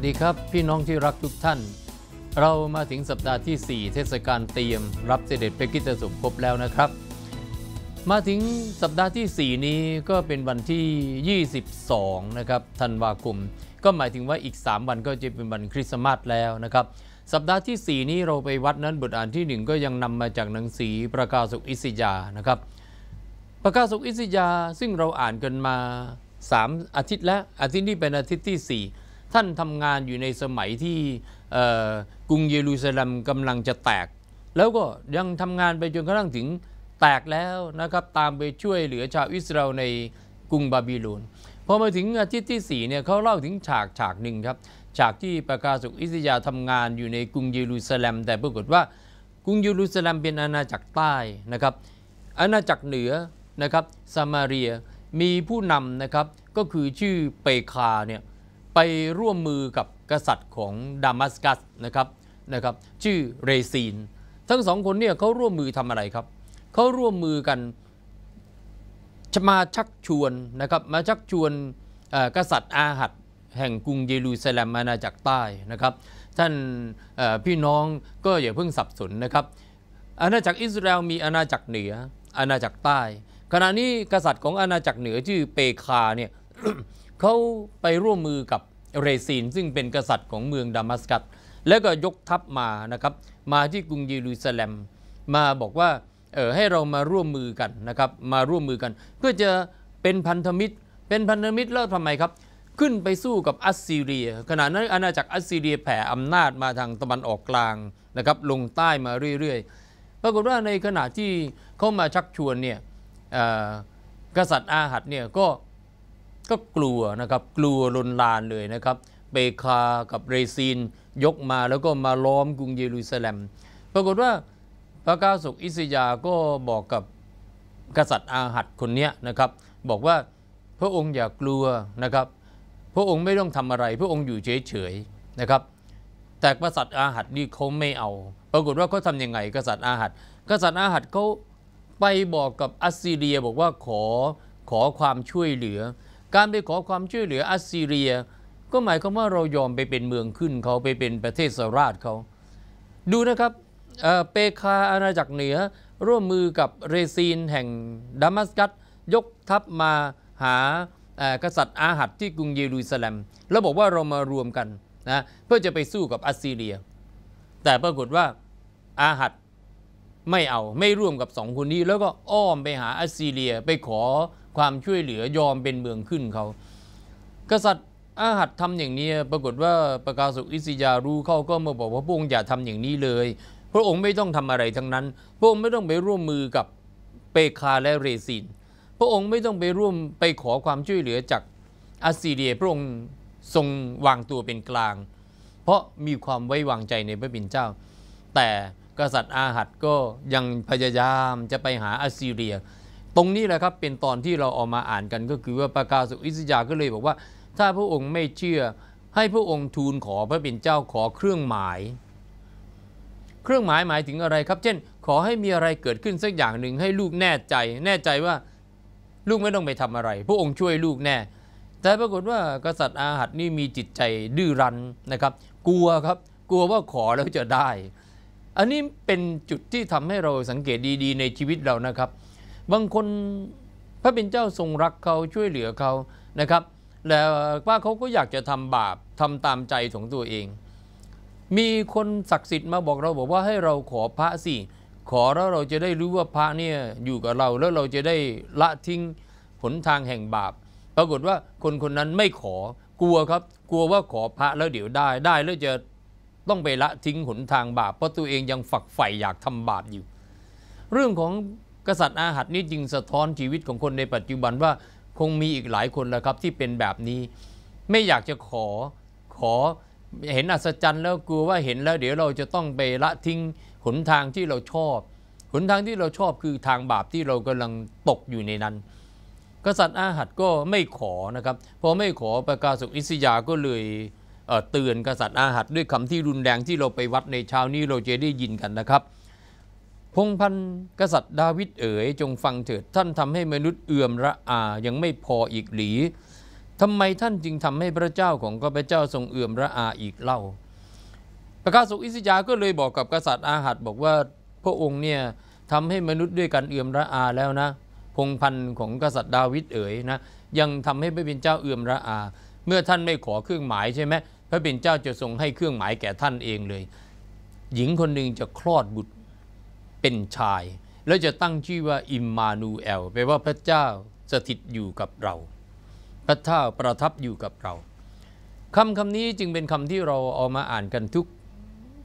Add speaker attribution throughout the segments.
Speaker 1: สดีครับ พี่น้องที่รักทุกท่าน เรามาถึงสัปดาห์ที่ 4 เทศกาลเตรียมรับเสด็จพระกิตติสมภพแล้วนะครับ มาถึงสัปดาห์ที่ 4 นี้ก็เป็นวันที่ 22นะครับธันวาคมก็หมายถึงว่าอีก 3 วันก็จะเป็นวันคริสต์มาสแล้วนะครับ สัปดาห์ที่ 4 นี้เราไปวัดนั้น บทอ่านที่ 1 ก็ยังนำมาจากหนังสือประกาศุกอิสิยานะครับ ประกาศุกอิสิยาซึ่งเราอ่านกันมา 3 อาทิตย์แล้วอาทิตย์นี้เป็นอาทิตย์ที่ 4ท่านทำงานอยู่ในสมัยที่กรุงเยรูซาเล็มกำลังจะแตก แล้วก็ยังทำงานไปจนกระทั่งถึงแตกแล้วนะครับตามไปช่วยเหลือชาวอิสราเอลในกรุงบาบิโลนพอมาถึงอาทิตย์ที่4เนี่ยเขาเล่าถึงฉากฉากหนึ่งครับฉากที่ประกาศุอิสยาทำงานอยู่ในกรุงเยรูซาเล็มแต่ปรากฏว่า กรุงเยรูซาเล็มเป็นอาณาจักรใต้นะครับอาณาจักรเหนือนะครับซามารียมีผู้นำนะครับก็คือชื่อเปคาเนี่ยไปร่วมมือกับกษัตริย์ของดามัสกัสนะครับนะครับ ชื่อเรซีนทั้งสองคนเนี่ยเขาร่วมมือทำอะไรครับเขาร่วมมือกันมาชักชวนนะครับ มาชักชวนกษัตริย์อาหัดแห่งกรุงเยรูซาเล็มอาณาจักรใต้นะครับ ท่านพี่น้องก็อย่าเพิ่งสับสนนะครับ อาณาจักรอิสราเอลมีอาณาจักรเหนืออาณาจักรใต้ขณะนี้กษัตริย์ของอาณาจักรเหนือชื่อเปคาเนี่ยเขาไปร่วมมือกับเรซีนซึ่งเป็นกษัตริย์ของเมืองดามัสกัสแล้วก็ยกทัพมานะครับมาที่กรุงเยรูซาเล็มมาบอกว่าเออให้เรามาร่วมมือกันนะครับมาร่วมมือกันเพื่อจะเป็นพันธมิตร เป็นพันธมิตรแล้วทำไมครับ ขึ้นไปสู้กับอัสซีเรียขณะนั้นอาณาจักรอัสซีเรียแผ่อำนาจมาทางตะวันออกกลางนะครับลงใต้มาเรื่อย ๆ ปรากฏว่าในขณะที่เขามาชักชวนเนี่ยกษัตริย์อาหัดเนี่ยก็ก็กลัวนะครับกลัวลนลานเลยนะครับเบคากับเรซีนยกมาแล้วก็มาล้อมกรุงเยรูซาเล็มปรากฏว่าพระกาสุกอิสยาก็บอกกับกษัตริย์อาหัดคนนี้นะครับบอกว่าพระองค์อย่ากลัวนะครับพระองค์ไม่ต้องทำอะไร พระองค์อยู่เฉยๆนะครับ แต่กษัตริย์อาหัดนี่เขาไม่เอา ปรากฏว่าเขาทำยังไง กษัตริย์อาหัดกษัตริย์อาหัดเขาไปบอกกับอัสซีเรียบอกว่าขอขอความช่วยเหลือการไปขอความช่วยเหลืออัสซีเรียก็หมายความว่าเรายอมไปเป็นเมืองขึ้นเขาไปเป็นประเทศสราชเขา ดูนะครับเปคาอาณาจักรเหนือร่วมมือกับเรซีนแห่งดามัสกัสยกทัพมาหากษัตริย์อาหัดที่กรุงเยรูซาเล็มแล้วบอกว่าเรามารวมกันนะเพื่อจะไปสู้กับอัสซีเรีย แต่ปรากฏว่าอาหัดไม่เอาไม่ร่วมกับสองคนนี้ แล้วก็อ้อมไปหาอัสซีเรียไปขอความช่วยเหลือยอมเป็นเมืองขึ้นเขา กษัตริย์อาหัดทำอย่างนี้ ปรากฏว่าประกาศุอิสยารู้เข้าก็มาบอกว่าพระองค์อย่าทำอย่างนี้เลย พระองค์ไม่ต้องทำอะไรทั้งนั้น พระองค์ไม่ต้องไปร่วมมือกับเปคาและเรซินพระองค์ไม่ต้องไปร่วมไปขอความช่วยเหลือจากอาซีเรีย พระองค์ทรงวางตัวเป็นกลาง เพราะมีความไว้วางใจในพระบิาเจ้า แต่กษัตริย์อาหัดก็ยังพยายามจะไปหาอาซีเรียตรงนี้แหละครับเป็นตอนที่เราออกมาอ่านกันก็คือว่าประกาศอิสยาก็เลยบอกว่า ถ้าพระองค์ไม่เชื่อให้พระองค์ทูลขอพระเป็นเจ้าขอเครื่องหมาย เครื่องหมายหมายถึงอะไรครับ เช่น ขอให้มีอะไรเกิดขึ้นสักอย่างหนึ่งให้ลูกแน่ใจ แน่ใจว่าลูกไม่ต้องไปทำอะไร พระองค์ช่วยลูกแน่ แต่ปรากฏว่ากษัตริย์อาหัดนี่มีจิตใจ ดื้อรั้นนะครับ กลัวครับ กลัวว่าขอแล้วจะได้ อันนี้เป็นจุดที่ทำให้เราสังเกตดี ๆ ในชีวิตเรานะครับบางคนพระบิ็นเจ้าทรงรักเขาช่วยเหลือเขานะครับแล้วว่าเขาก็อยากจะทำบาปทำตามใจของตัวเอง มีคนศักดิ์สิทธิ์มาบอกเราบอกว่าให้เราขอพระสิขอแล้วเราจะได้รู้ว่าพระเนี่ยอยู่กับเราแล้วเราจะได้ละทิ้งผลทางแห่งบาปปรากฏว่าคนคนนั้นไม่ขอกลัวครับ กลัวว่าขอพระแล้วเดี๋ยวได้ได้แล้วจะต้องไปละทิ้งหนทางบาปเพราะตัวเองยังฝักใฝ่อยากทำบาปอยู่ เรื่องของกษัตริย์อาหัดนี่จึงสะท้อนชีวิตของคนในปัจจุบันว่าคงมีอีกหลายคนแล้วครับที่เป็นแบบนี้ ไม่อยากจะขอขอเห็นอัศจรรย์แล้วกลัวว่าเห็นแล้ว เดี๋ยวเราจะต้องไปละทิ้งหนทางที่เราชอบหนทางที่เราชอบคือทางบาปที่เรากำลังตกอยู่ในนั้น กษัตริย์อาหัดก็ไม่ขอนะครับ พอไม่ขอประกาศสุอิสยาก็เลยเเตือนกษัตริย์อาหัดด้วยคำที่รุนแรงที่เราไปวัดในเช้านี้เราจะได้ยินกันนะครับพงพันกษัตริย์ดาวิดเอ๋ยจงฟังเถิดท่านทำให้มนุษย์เอื่อมระอายังไม่พออีกหรือทำไมท่านจึงทำให้พระเจ้าของข้าพเจ้าทรงเอื่อมระอาอีกเล่าพระกาสุอิสยาก็เลยบอกกับกษัตริย์อาหัดบอกว่าพระองค์เนี่ยทำให้มนุษย์ด้วยกันเอื่อมระอาแล้วนะพงพันของกษัตริย์ดาวิดเอ๋ยนะยังทำให้พระเป็นเจ้าเอื่อมระอา เมื่อท่านไม่ขอเครื่องหมายใช่ไหมพระเป็นเจ้าจะทรงให้เครื่องหมายแก่ท่านเองเลย หญิงคนหนึ่งจะคลอดบุตรเป็นชาย แล้วจะตั้งชื่อว่าอิมมานูเอลแปลว่าพระเจ้าสถิตอยู่กับเรา พระเจ้าประทับอยู่กับเราคำคำนี้จึงเป็นคำที่เราเอามาอ่านกันทุก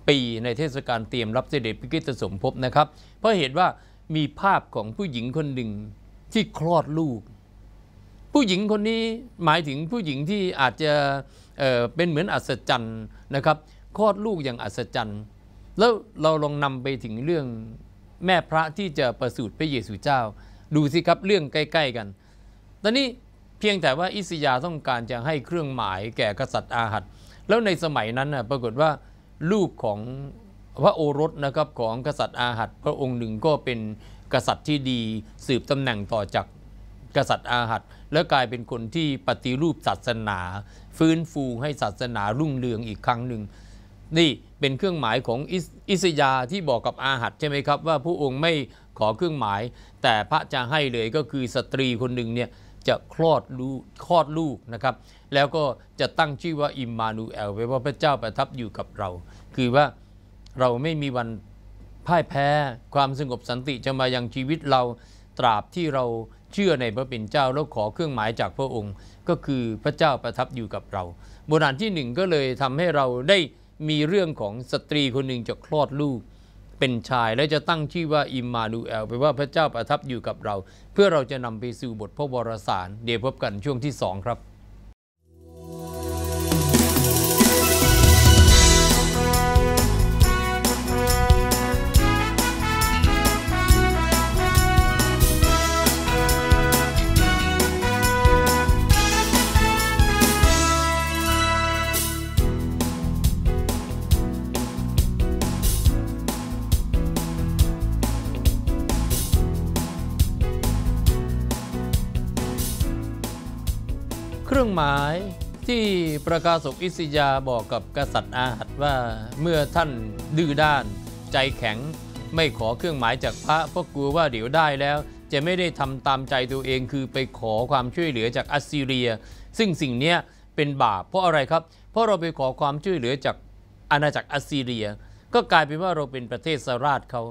Speaker 1: ปีในเทศกาลเตรียมรับเสด็จพระกิตสมภพนะครับ เพราะเหตุว่ามีภาพของผู้หญิงคนหนึ่งที่คลอดลูก ผู้หญิงคนนี้หมายถึงผู้หญิงที่อาจจะเเป็นเหมือนอัศจรรย์นะครับคลอดลูกอย่างอัศจรรย์แล้วเราลองนำไปถึงเรื่องแม่พระที่จะประสูติพระเยซูเจ้าดูสิครับเรื่องใกล้ ๆ กัน ตอนนี้เพียงแต่ว่าอิสยาต้องการจะให้เครื่องหมายแก่กษัตริย์อาหัดแล้วในสมัยนั้นนะปรากฏว่าลูกของพระโอรสนะครับของกษัตริย์อาหัดพระองค์หนึ่งก็เป็นกษัตริย์ที่ดีสืบตำแหน่งต่อจาก กษัตริย์อาหัดแล้วกลายเป็นคนที่ปฏิรูปศาสนา ฟื้นฟูให้ศาสนารุ่งเรืองอีกครั้งหนึ่งนี่เป็นเครื่องหมายของอิสยาที่บอกกับอาหัดใช่ไหมครับ ว่าผู้องค์ไม่ขอเครื่องหมาย แต่พระจะให้เลยก็คือสตรีคนหนึ่งเนี่ยจะคลอดลูกคลอดลูกนะครับ แล้วก็จะตั้งชื่อว่าอิมมานูเอลแปลว่าพระเจ้าประทับอยู่กับเรา คือว่าเราไม่มีวันพ่ายแพ้ความสงบสันติจะมายังชีวิตเรา ตราบที่เราเชื่อในพระเป็นเจ้าแล้วขอเครื่องหมายจากพระองค์ก็คือพระเจ้าประทับอยู่กับเราทอ่านที่หนึ่งก็เลยทำให้เราได้มีเรื่องของสตรีคนหนึ่งจะคลอดลูกเป็นชายและจะตั้งชื่อว่าอิมมานูเอลแปลว่าพระเจ้าประทับอยู่กับเรา เพื่อเราจะนำไปสู่บทพระวรสารเดี๋ยวพบกันช่วงที่สองครับเครื่องหมายที่ประกาศกอิสยาบอกกับกษัตริย์อาหัดว่าเมื่อท่านดื้อด้าน ใจแข็ง ไม่ขอเครื่องหมายจากพระเพราะกลัวว่าเดี๋ยวได้แล้ว จะไม่ได้ทำตามใจตัวเองคือไปขอความช่วยเหลือจากอัสซีเรีย ซึ่งสิ่งนี้เป็นบาปเพราะอะไรครับ เพราะเราไปขอความช่วยเหลือจากอาณาจักรอัสซีเรีย ก็กลายเป็นว่าเราเป็นประเทศสราชเขา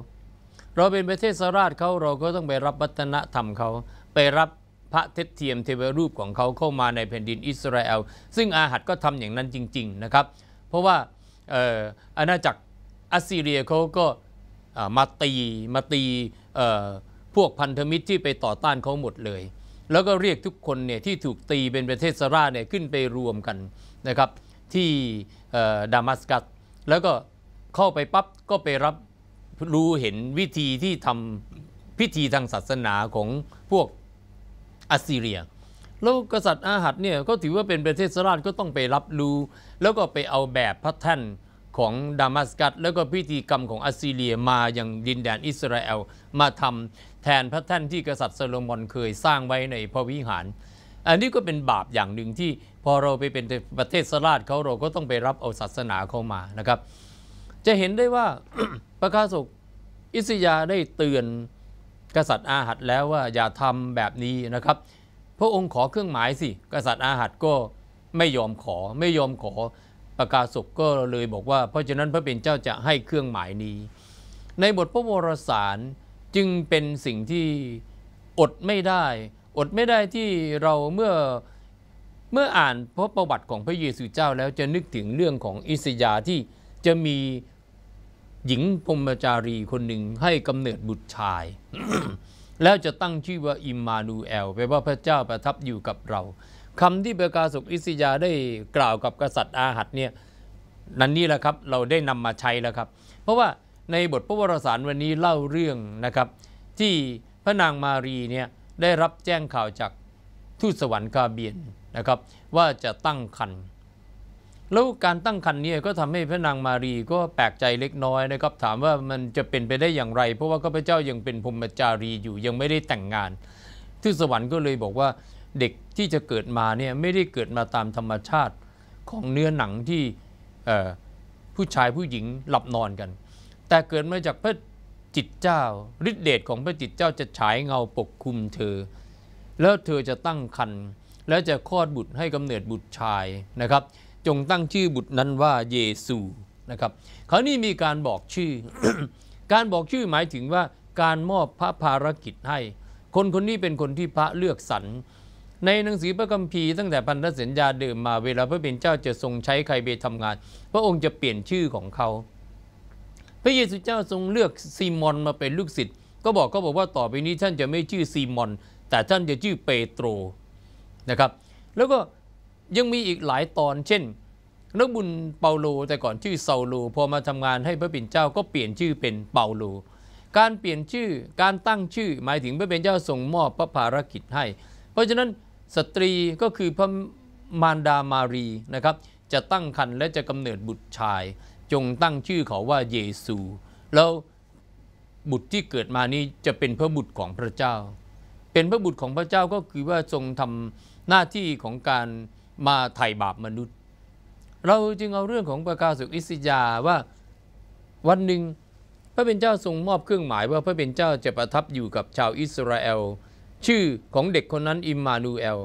Speaker 1: เราเป็นประเทศสราชเขาเราก็ต้องไปรับวัฒนธรรมเขาไปรับพระเทศเทียมเทวรูปของเขาเข้ามาในแผ่นดินอิสราเอล ซึ่งอาหัดก็ทำอย่างนั้นจริงๆนะครับ เพราะว่าอาณาจักรอัสซีเรียเขาก็มาตี มาตีพวกพันธมิตรที่ไปต่อต้านเขาหมดเลย แล้วก็เรียกทุกคนเนี่ยที่ถูกตีเป็นประเทศซาร่าเนี่ยขึ้นไปรวมกันนะครับที่ดามัสกัส แล้วก็เข้าไปปั๊บก็ไปรับรู้เห็นวิธีที่ทำพิธีทางศาสนาของพวกอัสซีเรียแล้วกษัตริย์อาหัดเนี่ยก็ถือว่าเป็นประเทศสราชก็ต้องไปรับรู้แล้วก็ไปเอาแบบพระแท่นของดามัสกัสแล้วก็พิธีกรรมของอัสซีเรียมาอย่างดินแดนอิสราเอลมาทำแทนพระแท่นที่กษัตริย์โซโลมอนเคยสร้างไว้ในพระวิหาร อันนี้ก็เป็นบาปอย่างหนึ่งที่พอเราไปเป็นประเทศสลาดเขาเราก็ต้องไปรับเอาศาสนาเข้ามานะครับ จะเห็นได้ว่าพระคาสุกอิสยาได้เตือนกษัตริย์อาหัดแล้วว่าอย่าทำแบบนี้นะครับ พระองค์ขอเครื่องหมายสิ กษัตริย์อาหัดก็ไม่ยอมขอไม่ยอมขอประกาศกก็เลยบอกว่าเพราะฉะนั้นพระเป็นเจ้าจะให้เครื่องหมายนี้ ในบทพระวรสารจึงเป็นสิ่งที่อดไม่ได้ อดไม่ได้ที่เราเมื่อเมื่ออ่านพระประวัติของพระเยซูเจ้า แล้วจะนึกถึงเรื่องของอิสยาที่จะมีหญิงพรมจารีคนหนึ่งให้กำเนิดบุตรชาย แล้วจะตั้งชื่อว่าอิมมานูเอลแปลว่าพระเจ้าประทับอยู่กับเราคำที่เบกาสุกอิสยาได้กล่าวกับกษัตริย์อาหัดเนี่ยนั่นนี่แหละครับเราได้นำมาใช้แล้วครับ เพราะว่าในบทพระวรสารวันนี้เล่าเรื่องนะครับ ที่พระนางมารีเนี่ยได้รับแจ้งข่าวจากทูตสวรรค์กาเบียนนะครับ ว่าจะตั้งคันแล้วการตั้งคันนี้ก็ทำให้พระนางมารีก็แปลกใจเล็กน้อยนะครับ ถามว่ามันจะเป็นไปได้อย่างไร เพราะว่าข้าพเจ้ายังเป็นพรหมจารีอยู่ยังไม่ได้แต่งงานทูตสวรรค์ก็เลยบอกว่าเด็กที่จะเกิดมาเนี่ยไม่ได้เกิดมาตามธรรมชาติของเนื้อหนังที่ผู้ชายผู้หญิงหลับนอนกัน แต่เกิดมาจากพระจิตเจ้าฤทธิเดชของพระจิตเจ้าจะฉายเงาปกคลุมเธอ แล้วเธอจะตั้งคันแล้วจะคลอดบุตรให้กำเนิดบุตรชายนะครับจงตั้งชื่อบุตรนั้นว่า เยซูนะครับเขานี่มีการบอกชื่อ การบอกชื่อหมายถึงว่าการมอบพระภารกิจให้ คนคนนี้เป็นคนที่พระเลือกสรรในหนังสือพระคัมภีร์ตั้งแต่พันธสัญญาเดิมมาเวลาพระเป็นเจ้าจะทรงใช้ใครไปทำงาน พระองค์จะเปลี่ยนชื่อของเขา พระเยซูเจ้าทรงเลือกซีมอน มาเป็นลูกศิษย์ก็บอกก็บอกว่าต่อไปนี้ท่านจะไม่ชื่อซีมอน แต่ท่านจะชื่อเปโตรนะครับ แล้วก็ยังมีอีกหลายตอนเช่นนักบุญเปาโลแต่ก่อนชื่อเซาโล พอมาทำงานให้พระปิ่นเจ้าก็เปลี่ยนชื่อเป็นเปาโล การเปลี่ยนชื่อการตั้งชื่อหมายถึงพระปิ่นเจ้าส่งมอบพระภารกิจให้ เพราะฉะนั้นสตรีก็คือพระมารดามารีนะครับจะตั้งครรภ์และจะกำเนิดบุตรชาย จงตั้งชื่อเขาว่าเยซูแล้วบุตรที่เกิดมานี้จะเป็นพระบุตรของพระเจ้า เป็นพระบุตรของพระเจ้าก็คือว่าทรงทำหน้าที่ของการมาไถ่บาปมนุษย์ เราจึงเอาเรื่องของประกาศสุอิสยาว่าวันหนึ่ง พระเป็นเจ้าทรงมอบเครื่องหมายว่าพระเป็นเจ้าจะประทับอยู่กับชาวอิสราเอลชื่อของเด็กคนนั้นอิมมานูเอล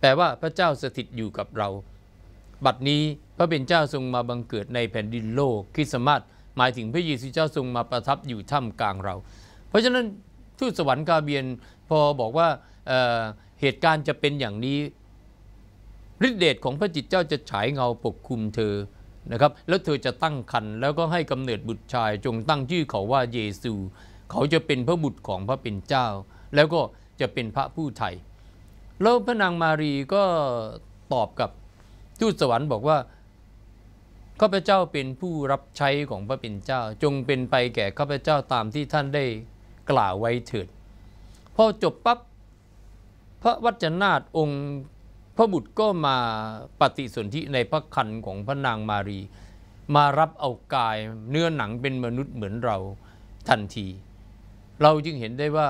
Speaker 1: แปลว่าพระเจ้าสถิตอยู่กับเรา บัดนี้พระเป็นเจ้าทรงมาบังเกิดในแผ่นดินโลก คริสต์มาสหมายถึงพระเยซูเจ้าทรงมาประทับอยู่ท่ามกลางเรา เพราะฉะนั้นทูตสวรรค์กาเบียนพอบอกว่าเเหตุการณ์จะเป็นอย่างนี้ฤทธิเดชของพระจิตเจ้าจะฉายเงาปกคลุมเธอ นะครับ แล้วเธอจะตั้งคันแล้วก็ให้กำเนิดบุตรชาย จงตั้งชื่อเขาว่าเยซู เขาจะเป็นพระบุตรของพระเป็นเจ้า แล้วก็จะเป็นพระผู้ไทย แล้วพระนาง มารีก็ตอบกับทูตสวรรค์บอกว่าข้าพเจ้าเป็นผู้รับใช้ของพระเป็นเจ้า จงเป็นไปแก่ข้าพเจ้าตามที่ท่านได้กล่าวไว้เถิดพอจบปับ๊บพระวจนะองค์พระบุตรก็มาปฏิสนธิในพระคันของพระนางมารี มารับเอากายเนื้อหนังเป็นมนุษย์เหมือนเราทันที เราจึงเห็นได้ว่า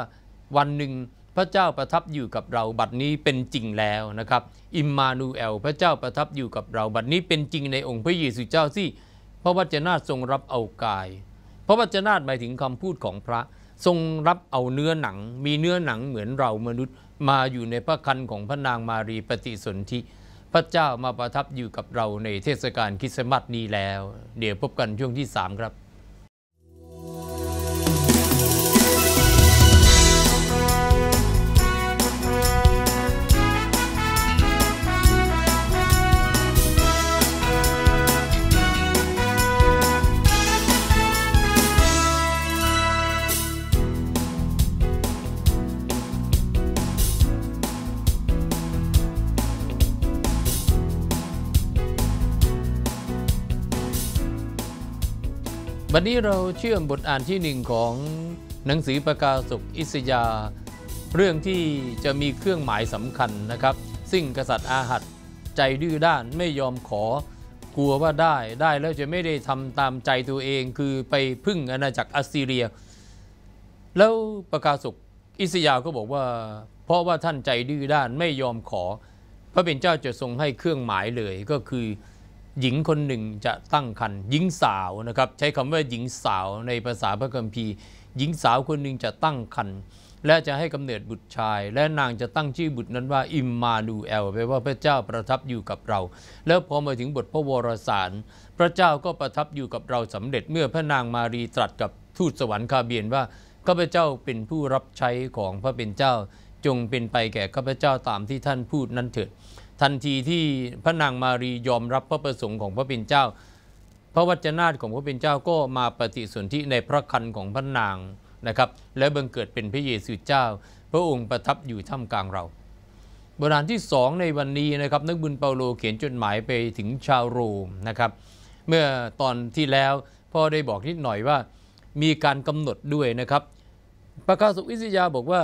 Speaker 1: วันหนึ่งพระเจ้าประทับอยู่กับเราบัดนี้เป็นจริงแล้วนะครับ อิมมานูเอลพระเจ้าประทับอยู่กับเราบัดนี้เป็นจริงในองค์พระเยซูเจ้าที่พระวจนะทรงรับเอากายพระวจนะหมายถึงคำพูดของพระทรงรับเอาเนื้อหนัง มีเนื้อหนังเหมือนเรามนุษย์มาอยู่ในพระคันของพระนางมารีปฏิสนธิ พระเจ้ามาประทับอยู่กับเราในเทศกาลคริสต์มาสนี้แล้ว เดี๋ยวพบกันช่วงที่ 3 ครับบัดนี้เราเชื่อมบทอ่านที่หนึ่งของหนังสือประกาศกอิสยาเรื่องที่จะมีเครื่องหมายสำคัญนะครับ ซึ่งกษัตริย์อาหัดใจดื้อด้านไม่ยอมขอ กลัวว่าได้ได้แล้วจะไม่ได้ทำตามใจตัวเองคือไปพึ่งอาณาจักรอัสซีเรีย แล้วประกาศกอิสยาก็บอกว่า เพราะว่าท่านใจดื้อด้านไม่ยอมขอพระเป็นเจ้าจะทรงให้เครื่องหมายเลยก็คือหญิงคนหนึ่งจะตั้งครรภ์หญิงสาวนะครับ ใช้คำว่าหญิงสาวในภาษาพระคัมภีร์หญิงสาวคนหนึ่งจะตั้งครรภ์และจะให้กำเนิดบุตรชาย และนางจะตั้งชื่อบุตรนั้นว่าอิมมานูเอลแปลว่าพระเจ้าประทับอยู่กับเรา แล้วพอมาถึงบทพระวรสาร พระเจ้าก็ประทับอยู่กับเราสำเร็จเมื่อพระนางมารีตรัสกับทูตสวรรค์คาเบียนว่าข้าพเจ้าเป็นผู้รับใช้ของพระเป็นเจ้าจงเป็นไปแก่ข้าพเจ้าตามที่ท่านพูดนั้นเถิดทันทีที่พระนางมารียอมรับพระประสงค์ของพระปิ่นเจ้า พระวจนะของพระปิ่นเจ้าก็มาปฏิสนธิในพระคันของพระนางนะครับ และบังเกิดเป็นพระเยซูเจ้า พระองค์ประทับอยู่ท่ามกลางเราโบราณที่สองในวันนี้นะครับนักบุญเปาโลเขียนจดหมายไปถึงชาวโรมนะครับ เมื่อตอนที่แล้วพ่อได้บอกนิดหน่อยว่ามีการกำหนดด้วยนะครับพระคาสุอิสยาบอกว่า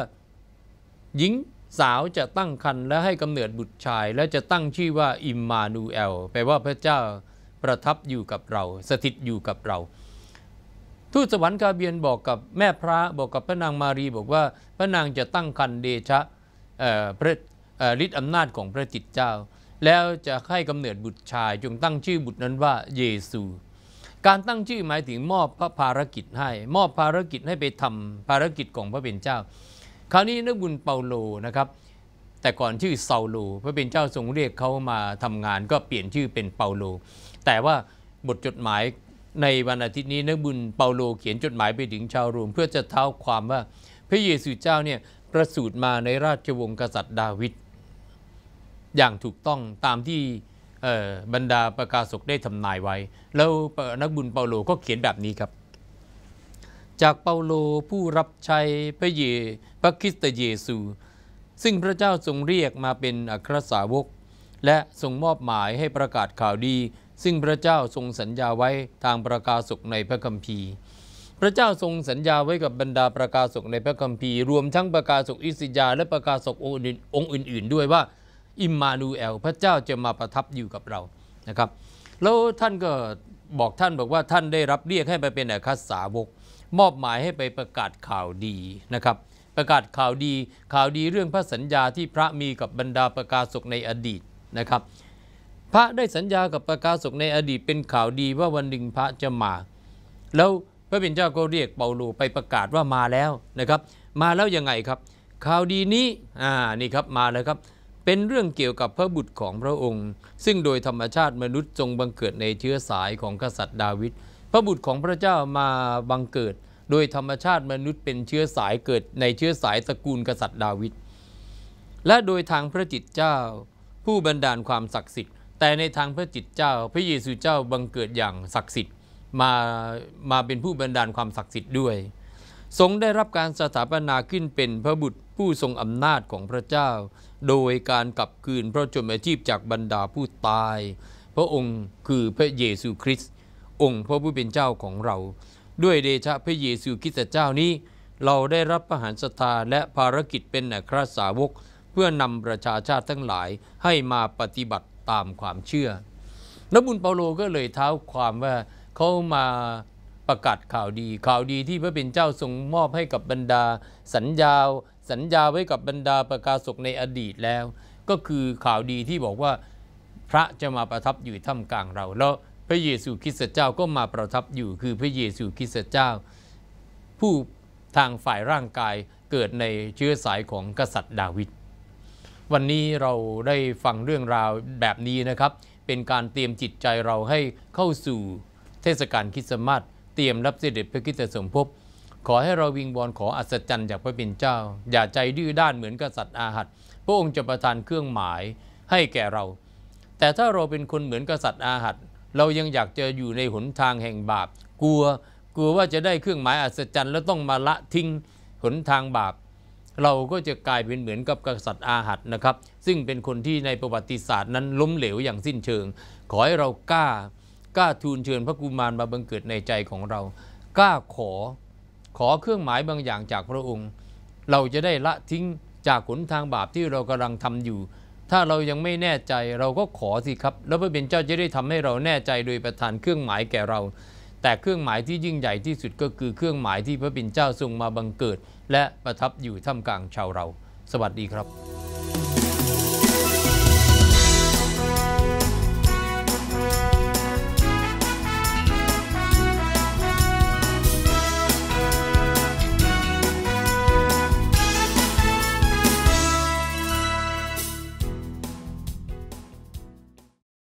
Speaker 1: หญิงสาวจะตั้งครรภ์และให้กำเนิดบุตรชาย และจะตั้งชื่อว่าอิมมานูเอลแปลว่าพระเจ้าประทับอยู่กับเรา สถิตอยู่กับเราทูตสวรรค์กาเบียนบอกกับแม่พระบอกกับพระนางมารีบอกว่า พระนางจะตั้งครรภ์เดชะพระฤทธิอำนาจของพระจิตเจ้า แล้วจะให้กำเนิดบุตรชายจงตั้งชื่อบุตรนั้นว่า เยซู การตั้งชื่อหมายถึงมอบพระภารกิจให้ มอบภารกิจให้ไปทำภารกิจของพระเป็นเจ้าคราวนี้นักบุญเปาโลนะครับ แต่ก่อนชื่อเซาโลพระเป็นเจ้าทรงเรียกเขามาทำงาน ก็เปลี่ยนชื่อเป็นเปาโล แต่ว่าบทจดหมายในวันอาทิตย์นี้ นักบุญเปาโลเขียนจดหมายไปถึงชาวโรมเพื่อจะเท้าความว่าพระเยซูเจ้าเนี่ยประสูติมาในราชวงศ์กษัตริย์ดาวิดอย่างถูกต้องตามที่บรรดาประกาศกได้ทำนายไว้ แล้วนักบุญเปาโลก็เขียนแบบนี้ครับจากเปาโลผู้รับใช้พระเยพระคริสต์เยซู ซึ่งพระเจ้าทรงเรียกมาเป็นอัครสาวก และทรงมอบหมายให้ประกาศข่าวดี ซึ่งพระเจ้าทรงสัญญาไว้ทางประกาศกในพระคัมภีร์ พระเจ้าทรงสัญญาไว้กับบรรดาประกาศกในพระคัมภีร์รวมทั้งประกาศกอิสยาและประกาศกองค์อื่นๆ ด้วยว่าอิมมานูเอล พระเจ้าจะมาประทับอยู่กับเรานะครับ แล้วท่านก็บอกท่านบอกว่าท่านได้รับเรียกให้ไปเป็นอัครสาวกมอบหมายให้ไปประกาศข่าวดีนะครับ ประกาศข่าวดีข่าวดีเรื่องพระสัญญาที่พระมีกับบรรดาประกาศกในอดีตนะครับพระได้สัญญากับประกาศกในอดีตเป็นข่าวดีว่าวันหนึ่งพระจะมา แล้วพระบิดเจ้าก็เรียกเปาโลไปประกาศว่ามาแล้วนะครับมาแล้วยังไงครับ ข่าวดีนี้อ่านี่ครับ มาแล้วครับ เป็นเรื่องเกี่ยวกับพระบุตรของพระองค์ ซึ่งโดยธรรมชาติมนุษย์จงบังเกิดในเชื้อสายของกษัตริย์ดาวิดพระบุตรของพระเจ้ามาบังเกิด โดยธรรมชาติมนุษย์เป็นเชื้อสายเกิดในเชื้อสายตระกูลกษัตริย์ดาวิด และโดยทางพระจิตเจ้า ผู้บันดาลความศักดิ์สิทธิ์แต่ในทางพระจิตเจ้าพระเยซูเจ้าบังเกิดอย่างศักดิ์สิทธิ์มามาเป็นผู้บันดาลความศักดิ์สิทธิ์ด้วยทรงได้รับการสถาปนาขึ้นเป็นพระบุตรผู้ทรงอำนาจของพระเจ้า โดยการกลับคืนพระชนมาชีพจากบรรดาผู้ตาย พระองค์คือพระเยซูคริสต์องค์พระผู้เป็นเจ้าของเรา ด้วยเดชะพระเยซูคริสต์เจ้านี้ เราได้รับประหารสตาและภารกิจเป็นนัครสาวก เพื่อนำประชาชาติทั้งหลายให้มาปฏิบัติตามความเชื่อนบุญเปาโลก็เลยเท้าความว่าเขามาประกาศข่าวดี ข่าวดีที่พระเป็นเจ้าทรงมอบให้กับบรรดา สัญญา สัญญาไว้กับบรรดาประกาศกในอดีตแล้ว ก็คือข่าวดีที่บอกว่าพระจะมาประทับอยู่ท่ามกลางเราแล้วพระเยซูคริสต์เจ้าก็มาประทับอยู่ คือพระเยซูคริสต์เจ้า ผู้ทางฝ่ายร่างกายเกิดในเชื้อสายของกษัตริย์ดาวิด วันนี้เราได้ฟังเรื่องราวแบบนี้นะครับ เป็นการเตรียมจิตใจเราให้เข้าสู่เทศกาลคริสต์มาสเตรียมรับเสด็จพระคิสตสมภพขอให้เราวิงวอนขออัศจรรย์จากพระเป็นเจ้า อย่าใจดื้อด้านเหมือนกษัตริย์อาหัดพระองค์จะประทานเครื่องหมายให้แก่เรา แต่ถ้าเราเป็นคนเหมือนกษัตริย์อาหัดเรายังอยากจะอยู่ในหนทางแห่งบาป กลัวกลัวว่าจะได้เครื่องหมายอัศจรรย์แล้วต้องมาละทิ้งหนทางบาป เราก็จะกลายเป็นเหมือนกับกษัตริย์อาหัดนะครับ ซึ่งเป็นคนที่ในประวัติศาสตร์ นั้นล้มเหลวอย่างสิ้นเชิง ขอให้เรากล้ากล้าทูลเชิญพระกุมารมาบังเกิดในใจของเรากล้าขอ ขอเครื่องหมายบางอย่างจากพระองค์ เราจะได้ละทิ้งจากหนทางบาปที่เรากำลังทำอยู่ถ้าเรายังไม่แน่ใจเราก็ขอสิครับแล้วพระเบญนเจ้าจะได้ทำให้เราแน่ใจโดยประทานเครื่องหมายแก่เราแต่เครื่องหมายที่ยิ่งใหญ่ที่สุดก็คือเครื่องหมายที่พระบิณเจ้าทรงมาบังเกิดและประทับอยู่ท่ามกลางชาวเรา สวัสดีครับ